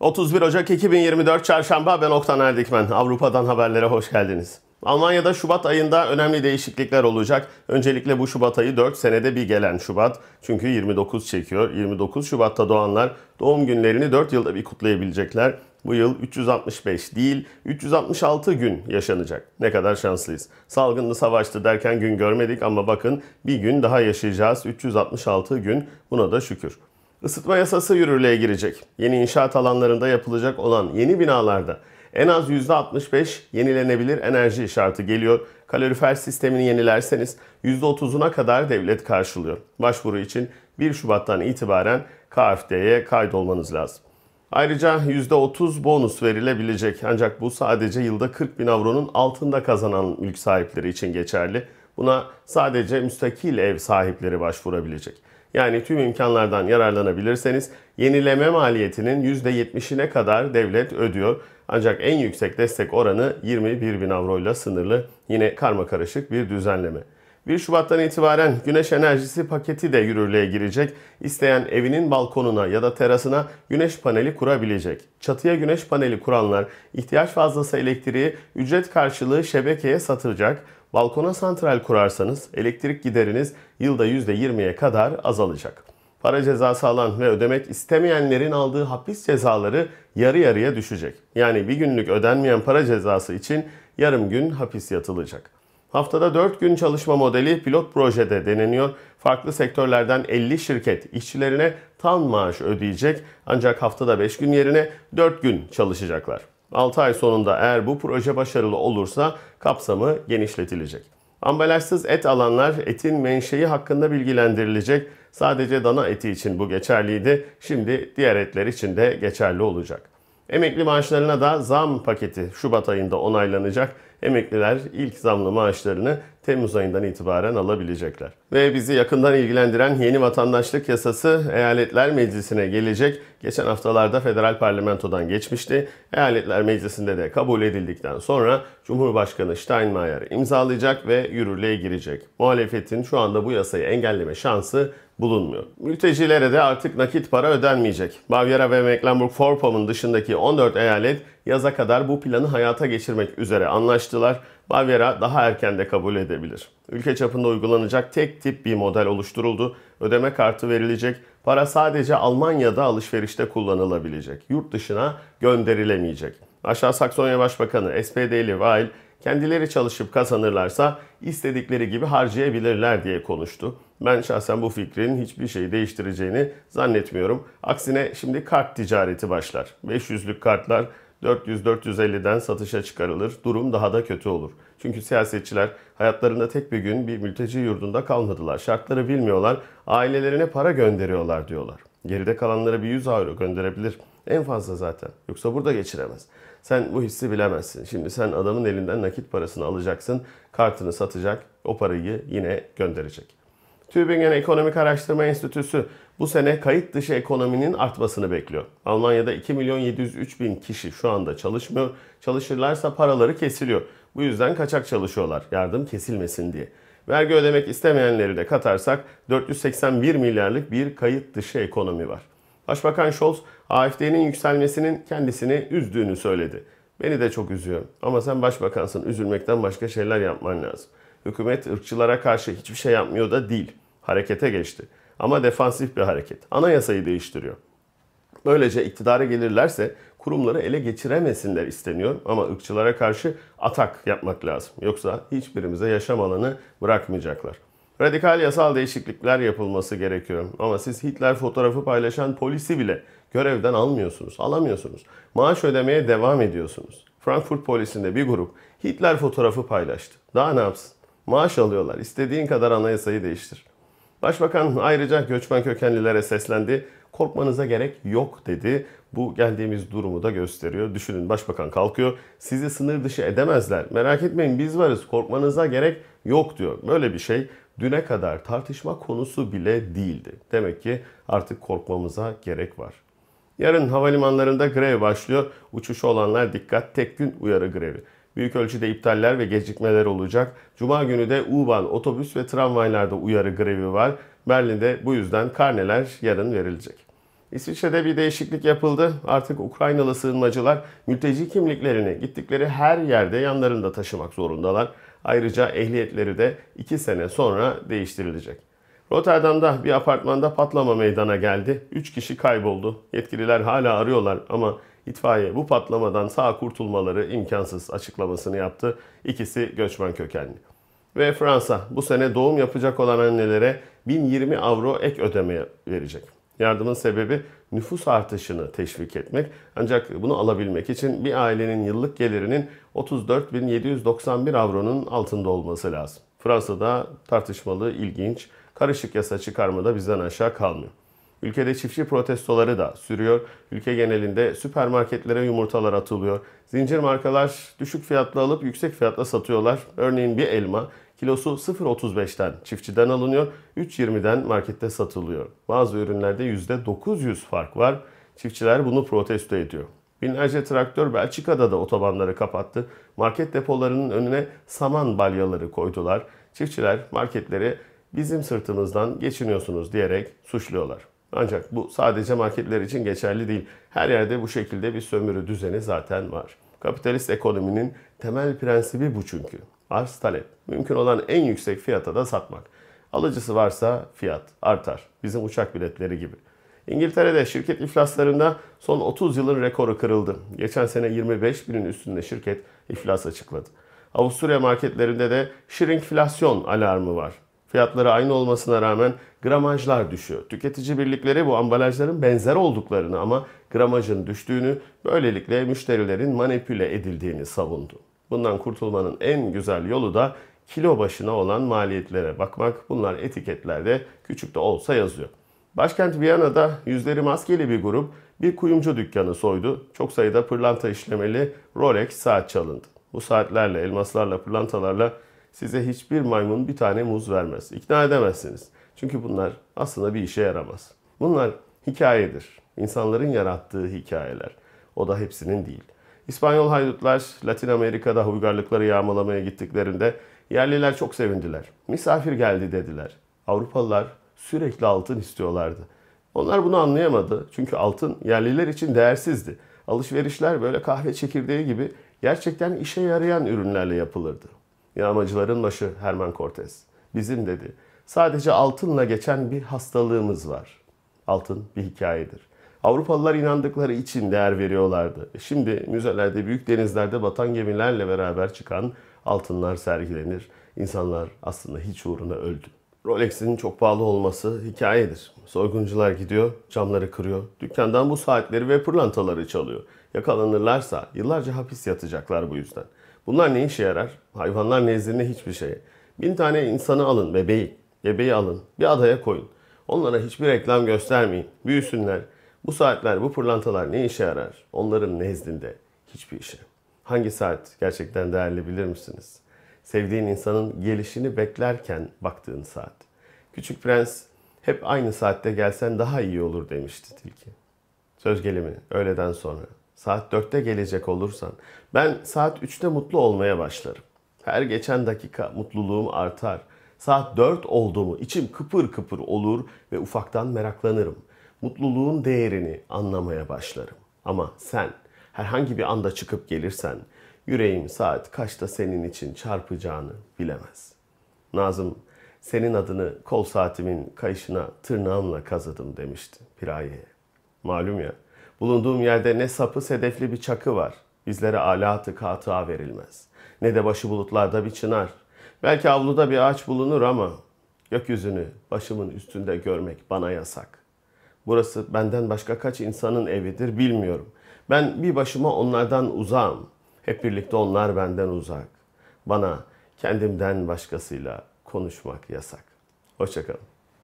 31 Ocak 2024 Çarşamba ben Oktan Erdikmen. Avrupa'dan haberlere hoş geldiniz. Almanya'da Şubat ayında önemli değişiklikler olacak. Öncelikle bu Şubat ayı 4 senede bir gelen Şubat. Çünkü 29 çekiyor. 29 Şubat'ta doğanlar doğum günlerini 4 yılda bir kutlayabilecekler. Bu yıl 365 değil 366 gün yaşanacak. Ne kadar şanslıyız. Salgınlı savaştı derken gün görmedik ama bakın bir gün daha yaşayacağız. 366 gün buna da şükür. Isıtma yasası yürürlüğe girecek. Yeni inşaat alanlarında yapılacak olan yeni binalarda en az %65 yenilenebilir enerji şartı geliyor. Kalorifer sistemini yenilerseniz %30'una kadar devlet karşılıyor. Başvuru için 1 Şubat'tan itibaren KFD'ye kaydolmanız lazım. Ayrıca %30 bonus verilebilecek ancak bu sadece yılda 40 bin avronun altında kazanan mülk sahipleri için geçerli. Buna sadece müstakil ev sahipleri başvurabilecek. Yani tüm imkanlardan yararlanabilirseniz yenileme maliyetinin %70'ine kadar devlet ödüyor. Ancak en yüksek destek oranı 21 bin avroyla sınırlı. Yine karma karışık bir düzenleme. 1 Şubat'tan itibaren güneş enerjisi paketi de yürürlüğe girecek. İsteyen evinin balkonuna ya da terasına güneş paneli kurabilecek. Çatıya güneş paneli kuranlar ihtiyaç fazlası elektriği ücret karşılığı şebekeye satacak. Balkona santral kurarsanız elektrik gideriniz yılda %20'ye kadar azalacak. Para cezası alan ve ödemek istemeyenlerin aldığı hapis cezaları yarı yarıya düşecek. Yani bir günlük ödenmeyen para cezası için yarım gün hapis yatılacak. Haftada 4 gün çalışma modeli pilot projede deneniyor. Farklı sektörlerden 50 şirket işçilerine tam maaş ödeyecek ancak haftada 5 gün yerine 4 gün çalışacaklar. 6 ay sonunda eğer bu proje başarılı olursa kapsamı genişletilecek. Ambalajsız et alanlar etin menşei hakkında bilgilendirilecek. Sadece dana eti için bu geçerliydi. Şimdi diğer etler için de geçerli olacak. Emekli maaşlarına da zam paketi Şubat ayında onaylanacak. Emekliler ilk zamlı maaşlarını Temmuz ayından itibaren alabilecekler. Ve bizi yakından ilgilendiren yeni vatandaşlık yasası Eyaletler Meclisi'ne gelecek. Geçen haftalarda federal parlamentodan geçmişti. Eyaletler Meclisi'nde de kabul edildikten sonra Cumhurbaşkanı Steinmeier imzalayacak ve yürürlüğe girecek. Muhalefetin şu anda bu yasayı engelleme şansı bulunmuyor. Mültecilere de artık nakit para ödenmeyecek. Bavyera ve Mecklenburg-Vorpommern dışındaki 14 eyalet yaza kadar bu planı hayata geçirmek üzere anlaştılar. Bavyera daha erken de kabul edebilir. Ülke çapında uygulanacak tek tip bir model oluşturuldu. Ödeme kartı verilecek, para sadece Almanya'da alışverişte kullanılabilecek. Yurt dışına gönderilemeyecek. Aşağı Saksonya Başbakanı SPD'li Weil, kendileri çalışıp kazanırlarsa istedikleri gibi harcayabilirler diye konuştu. Ben şahsen bu fikrin hiçbir şeyi değiştireceğini zannetmiyorum. Aksine şimdi kart ticareti başlar. 500'lük kartlar 400-450'den satışa çıkarılır. Durum daha da kötü olur. Çünkü siyasetçiler hayatlarında tek bir gün bir mülteci yurdunda kalmadılar. Şartları bilmiyorlar. Ailelerine para gönderiyorlar diyorlar. Geride kalanlara bir 100 euro gönderebilir. En fazla zaten. Yoksa burada geçiremez. Sen bu hissi bilemezsin. Şimdi sen adamın elinden nakit parasını alacaksın. Kartını satacak. O parayı yine gönderecek. Tübingen Ekonomik Araştırma Enstitüsü bu sene kayıt dışı ekonominin artmasını bekliyor. Almanya'da 2 milyon 703 bin kişi şu anda çalışmıyor. Çalışırlarsa paraları kesiliyor. Bu yüzden kaçak çalışıyorlar yardım kesilmesin diye. Vergi ödemek istemeyenleri de katarsak 481 milyarlık bir kayıt dışı ekonomi var. Başbakan Scholz AFD'nin yükselmesinin kendisini üzdüğünü söyledi. Beni de çok üzüyor ama sen başbakansın üzülmekten başka şeyler yapman lazım hükümet ırkçılara karşı hiçbir şey yapmıyor da değil. Harekete geçti. Ama defansif bir hareket. Anayasayı değiştiriyor. Böylece iktidara gelirlerse kurumları ele geçiremesinler isteniyor ama ırkçılara karşı atak yapmak lazım. Yoksa hiçbirimize yaşam alanı bırakmayacaklar. Radikal yasal değişiklikler yapılması gerekiyor. Ama siz Hitler fotoğrafı paylaşan polisi bile görevden almıyorsunuz, alamıyorsunuz. Maaş ödemeye devam ediyorsunuz. Frankfurt polisinde bir grup Hitler fotoğrafı paylaştı. Daha ne yapsın? maaş alıyorlar. İstediğin kadar anayasayı değiştir. Başbakan ayrıca göçmen kökenlilere seslendi. Korkmanıza gerek yok dedi. Bu geldiğimiz durumu da gösteriyor. Düşünün başbakan kalkıyor. Sizi sınır dışı edemezler. Merak etmeyin biz varız. Korkmanıza gerek yok diyor. Böyle bir şey düne kadar tartışma konusu bile değildi. Demek ki artık korkmamıza gerek var. Yarın havalimanlarında grev başlıyor. Uçuşu olanlar dikkat tek gün uyarı grevi. Büyük ölçüde iptaller ve gecikmeler olacak. Cuma günü de U-Bahn otobüs ve tramvaylarda uyarı grevi var. Berlin'de bu yüzden karneler yarın verilecek. İsviçre'de bir değişiklik yapıldı. Artık Ukraynalı sığınmacılar mülteci kimliklerini gittikleri her yerde yanlarında taşımak zorundalar. Ayrıca ehliyetleri de 2 sene sonra değiştirilecek. Rotterdam'da bir apartmanda patlama meydana geldi. 3 kişi kayboldu. Yetkililer hala arıyorlar ama İtfaiye bu patlamadan sağ kurtulmaları imkansız açıklamasını yaptı. İkisi göçmen kökenli. Ve Fransa bu sene doğum yapacak olan annelere 1020 avro ek ödeme verecek. Yardımın sebebi nüfus artışını teşvik etmek. Ancak bunu alabilmek için bir ailenin yıllık gelirinin 34.791 avronun altında olması lazım. Fransa'da tartışmalı, ilginç, karışık yasa çıkarmada bizden aşağı kalmıyor. Ülkede çiftçi protestoları da sürüyor. Ülke genelinde süpermarketlere yumurtalar atılıyor. Zincir markalar düşük fiyatla alıp yüksek fiyatla satıyorlar. Örneğin bir elma kilosu 0.35'ten çiftçiden alınıyor, 3.20'den markette satılıyor. Bazı ürünlerde %900 fark var. Çiftçiler bunu protesto ediyor. Binlerce traktör Belçika'da da otobanları kapattı. Market depolarının önüne saman balyaları koydular. Çiftçiler marketleri bizim sırtımızdan geçiniyorsunuz diyerek suçluyorlar. Ancak bu sadece marketler için geçerli değil. Her yerde bu şekilde bir sömürü düzeni zaten var. Kapitalist ekonominin temel prensibi bu çünkü. Arz talep. Mümkün olan en yüksek fiyata da satmak. Alıcısı varsa fiyat artar. Bizim uçak biletleri gibi. İngiltere'de şirket iflaslarında son 30 yılın rekoru kırıldı. Geçen sene 25 binin üstünde şirket iflas açıkladı. Avusturya marketlerinde de şirinkflasyon alarmı var. Fiyatları aynı olmasına rağmen gramajlar düşüyor. Tüketici birlikleri bu ambalajların benzer olduklarını ama gramajın düştüğünü, böylelikle müşterilerin manipüle edildiğini savundu. Bundan kurtulmanın en güzel yolu da kilo başına olan maliyetlere bakmak. Bunlar etiketlerde küçük de olsa yazıyor. Başkent Viyana'da yüzleri maskeli bir grup bir kuyumcu dükkanı soydu. Çok sayıda pırlanta işlemeli Rolex saat çalındı. Bu saatlerle, elmaslarla, pırlantalarla size hiçbir maymun bir tane muz vermez. İkna edemezsiniz. Çünkü bunlar aslında bir işe yaramaz. Bunlar hikayedir. İnsanların yarattığı hikayeler. O da hepsinin değil. İspanyol haydutlar Latin Amerika'da uygarlıkları yağmalamaya gittiklerinde yerliler çok sevindiler. Misafir geldi dediler. Avrupalılar sürekli altın istiyorlardı. Onlar bunu anlayamadı. Çünkü altın yerliler için değersizdi. Alışverişler böyle kahve çekirdeği gibi gerçekten işe yarayan ürünlerle yapılırdı. Yağmacıların başı Herman Cortez. Bizim dedi. Sadece altınla geçen bir hastalığımız var. Altın bir hikayedir. Avrupalılar inandıkları için değer veriyorlardı. E şimdi müzelerde büyük denizlerde batan gemilerle beraber çıkan altınlar sergilenir. İnsanlar aslında hiç uğruna öldü. Rolex'in çok pahalı olması hikayedir. Soyguncular gidiyor, camları kırıyor, dükkandan bu saatleri ve pırlantaları çalıyor. Yakalanırlarsa yıllarca hapis yatacaklar bu yüzden. Bunlar ne işe yarar? Hayvanlar nezdinde hiçbir şey. Bin tane insanı alın, bebeği, bebeği alın, bir adaya koyun. Onlara hiçbir reklam göstermeyin, büyüsünler. Bu saatler, bu pırlantalar ne işe yarar? Onların nezdinde hiçbir işe. Hangi saat gerçekten değerli bilir misiniz? Sevdiğin insanın gelişini beklerken baktığın saat. Küçük Prens hep aynı saatte gelsen daha iyi olur demişti tilki. Söz gelimi öğleden sonra. Saat 4'te gelecek olursan ben saat 3'te mutlu olmaya başlarım. Her geçen dakika mutluluğum artar. Saat 4 oldu mu içim kıpır kıpır olur ve ufaktan meraklanırım. Mutluluğun değerini anlamaya başlarım. Ama sen herhangi bir anda çıkıp gelirsen yüreğim saat kaçta senin için çarpacağını bilemez. Nazım senin adını kol saatimin kayışına tırnağımla kazıdım demişti Piraye'ye. Malum ya Bulunduğum yerde ne sapı sedefli bir çakı var. Bizlere alatı katıa verilmez. Ne de başı bulutlarda bir çınar. Belki avluda bir ağaç bulunur ama gökyüzünü başımın üstünde görmek bana yasak. Burası benden başka kaç insanın evidir bilmiyorum. Ben bir başıma onlardan uzağım. Hep birlikte onlar benden uzak. Bana kendimden başkasıyla konuşmak yasak. Hoşçakalın.